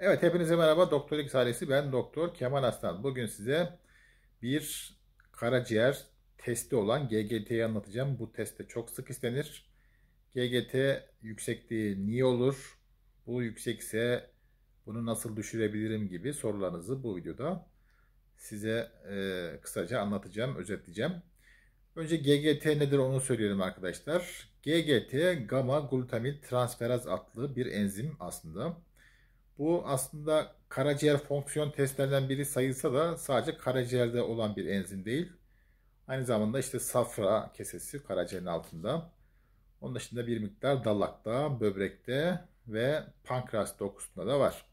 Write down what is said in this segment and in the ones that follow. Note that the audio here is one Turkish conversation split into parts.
Evet hepinize merhaba Doktor X ailesi ben Doktor Kemal Aslan. Bugün size bir karaciğer testi olan GGT'yi anlatacağım. Bu testte çok sık istenir. GGT yüksekliği niye olur? Bu yüksekse bunu nasıl düşürebilirim gibi sorularınızı bu videoda size e, kısaca anlatacağım, özetleyeceğim. Önce GGT nedir onu söyleyelim arkadaşlar. GGT gamma glutamil transferaz adlı bir enzim aslında. Bu aslında karaciğer fonksiyon testlerinden biri sayılsa da sadece karaciğerde olan bir enzim değil. Aynı zamanda işte safra kesesi karaciğerin altında. Onun dışında bir miktar dalakta, böbrekte ve pankreas dokusunda da var.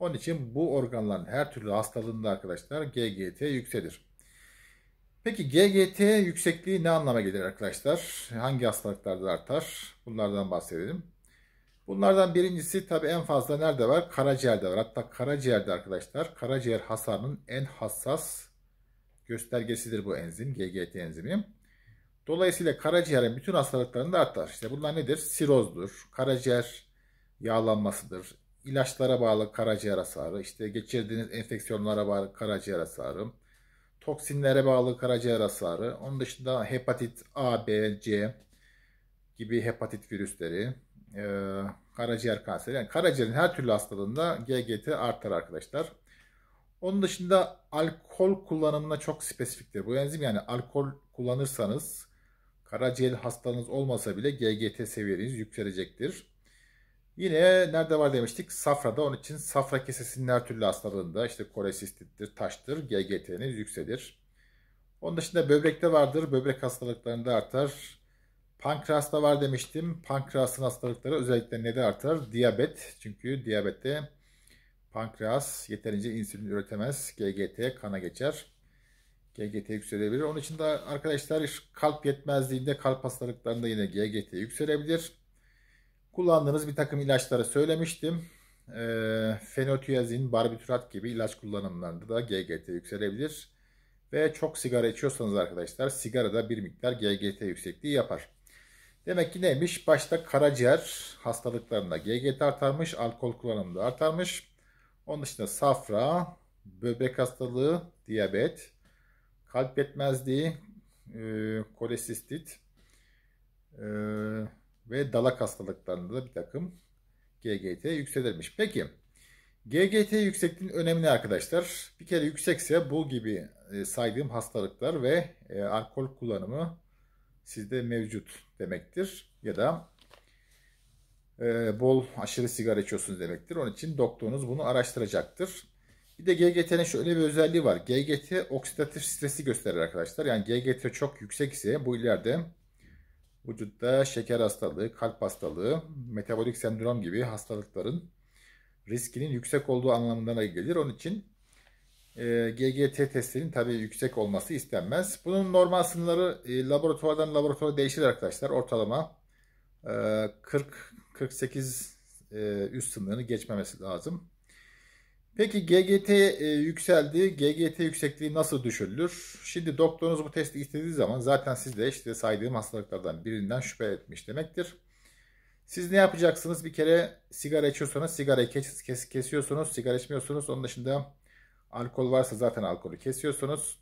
Onun için bu organların her türlü hastalığında arkadaşlar GGT yükselir. Peki GGT yüksekliği ne anlama gelir arkadaşlar? Hangi hastalıklarda artar? Bunlardan bahsedelim. Bunlardan birincisi tabii en fazla nerede var? Karaciğerde var. Hatta karaciğerde arkadaşlar karaciğer hasarının en hassas göstergesidir bu enzim. GGT enzimi. Dolayısıyla karaciğerin bütün hastalıklarını da artar. İşte bunlar nedir? Sirozdur, karaciğer yağlanmasıdır, ilaçlara bağlı karaciğer hasarı, işte geçirdiğiniz enfeksiyonlara bağlı karaciğer hasarı, toksinlere bağlı karaciğer hasarı, onun dışında hepatit A, B, C gibi hepatit virüsleri, e, karaciğer kanseri. Yani karaciğerin her türlü hastalığında GGT artar arkadaşlar. Onun dışında alkol kullanımına çok spesifiktir bu enzim. Yani alkol kullanırsanız karaciğer hastalığınız olmasa bile GGT seviyeniz yükselecektir. Yine nerede var demiştik? Safrada. Onun için safra kesesinin her türlü hastalığında işte kolesistittir, taştır, GGT'niz yükselir. Onun dışında böbrekte vardır. Böbrek hastalıklarında artar. Pankrasta var demiştim. Pankrasın hastalıkları özellikle neden artar? Diyabet. Çünkü diyabette pankreas yeterince insülin üretemez. GGT kana geçer. GGT yükselebilir. Onun için de arkadaşlar kalp yetmezliğinde, kalp hastalıklarında yine GGT yükselebilir. Kullandığınız bir takım ilaçları söylemiştim. E, ee, fenotiyazin, barbiturat gibi ilaç kullanımlarında da GGT yükselebilir. Ve çok sigara içiyorsanız arkadaşlar sigara da bir miktar GGT yüksekliği yapar. Demek ki neymiş? Başta karaciğer hastalıklarında GGT artarmış, alkol kullanımı artarmış. Onun dışında safra, böbrek hastalığı, diyabet, kalp yetmezliği, e, kolesistit e, ve dalak hastalıklarında da bir takım GGT yükselirmiş. Peki GGT yüksekliğin önemini arkadaşlar. Bir kere yüksekse bu gibi e, saydığım hastalıklar ve e, alkol kullanımı sizde mevcut demektir. Ya da e, bol aşırı sigara içiyorsunuz demektir. Onun için doktorunuz bunu araştıracaktır. Bir de GGT'nin şöyle bir özelliği var. GGT oksidatif stresi gösterir arkadaşlar. Yani GGT çok yüksek ise bu ileride vücutta şeker hastalığı, kalp hastalığı, metabolik sendrom gibi hastalıkların riskinin yüksek olduğu anlamına gelir. Onun için e, ee, GGT testinin tabii yüksek olması istenmez. Bunun normal sınırları e, laboratuvardan laboratuvara değişir arkadaşlar. Ortalama e, 40-48 e, üst sınırını geçmemesi lazım. Peki GGT e, yükseldi. GGT yüksekliği nasıl düşürülür? Şimdi doktorunuz bu testi istediği zaman zaten siz de işte saydığım hastalıklardan birinden şüphe etmiş demektir. Siz ne yapacaksınız? Bir kere sigara içiyorsanız sigara kes, kes, kesiyorsunuz, sigara içmiyorsunuz. Onun dışında Alkol varsa zaten alkolü kesiyorsunuz.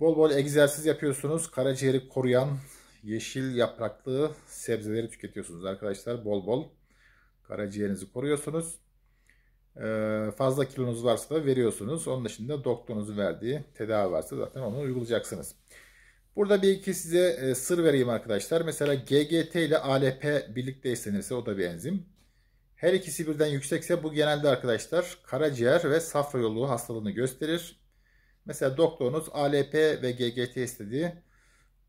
Bol bol egzersiz yapıyorsunuz. Karaciğeri koruyan yeşil yapraklı sebzeleri tüketiyorsunuz arkadaşlar. Bol bol karaciğerinizi koruyorsunuz. Ee, fazla kilonuz varsa da veriyorsunuz. Onun dışında doktorunuzun verdiği tedavi varsa zaten onu uygulayacaksınız. Burada bir iki size e, sır vereyim arkadaşlar. Mesela GGT ile ALP birlikte istenirse o da bir enzim. Her ikisi birden yüksekse bu genelde arkadaşlar karaciğer ve safra yolu hastalığını gösterir. Mesela doktorunuz ALP ve GGT istedi.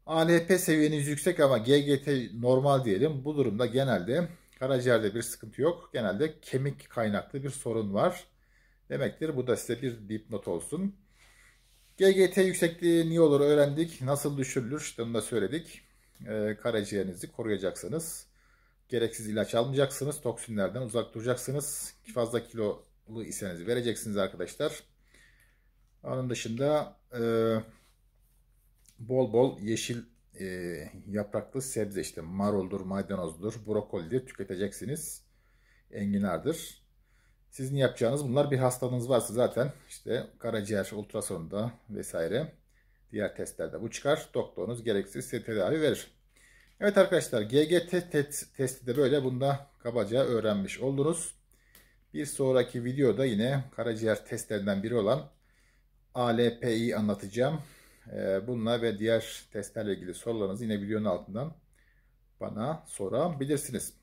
ALP seviyeniz yüksek ama GGT normal diyelim. Bu durumda genelde karaciğerde bir sıkıntı yok. Genelde kemik kaynaklı bir sorun var demektir. Bu da size bir dipnot olsun. GGT yüksekliği niye olur öğrendik. Nasıl düşürülür işte onu da söyledik. Ee, karaciğerinizi koruyacaksınız. Gereksiz ilaç almayacaksınız. Toksinlerden uzak duracaksınız. Fazla kilolu iseniz vereceksiniz arkadaşlar. Onun dışında e, bol bol yeşil e, yapraklı sebze işte maroldur, maydanozdur, brokolidir tüketeceksiniz. Enginardır. Sizin yapacağınız bunlar bir hastalığınız varsa zaten işte karaciğer ultrasonunda vesaire diğer testlerde bu çıkar. Doktorunuz gereksiz tedavi verir. Evet arkadaşlar GGT testi de böyle bunda kabaca öğrenmiş oldunuz. Bir sonraki videoda yine karaciğer testlerinden biri olan ALP'yi anlatacağım. Ee, bununla ve diğer testlerle ilgili sorularınızı yine videonun altından bana sorabilirsiniz.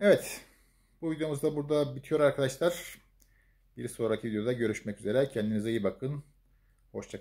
Evet bu videomuz da burada bitiyor arkadaşlar. Bir sonraki videoda görüşmek üzere. Kendinize iyi bakın. Hoşçakalın.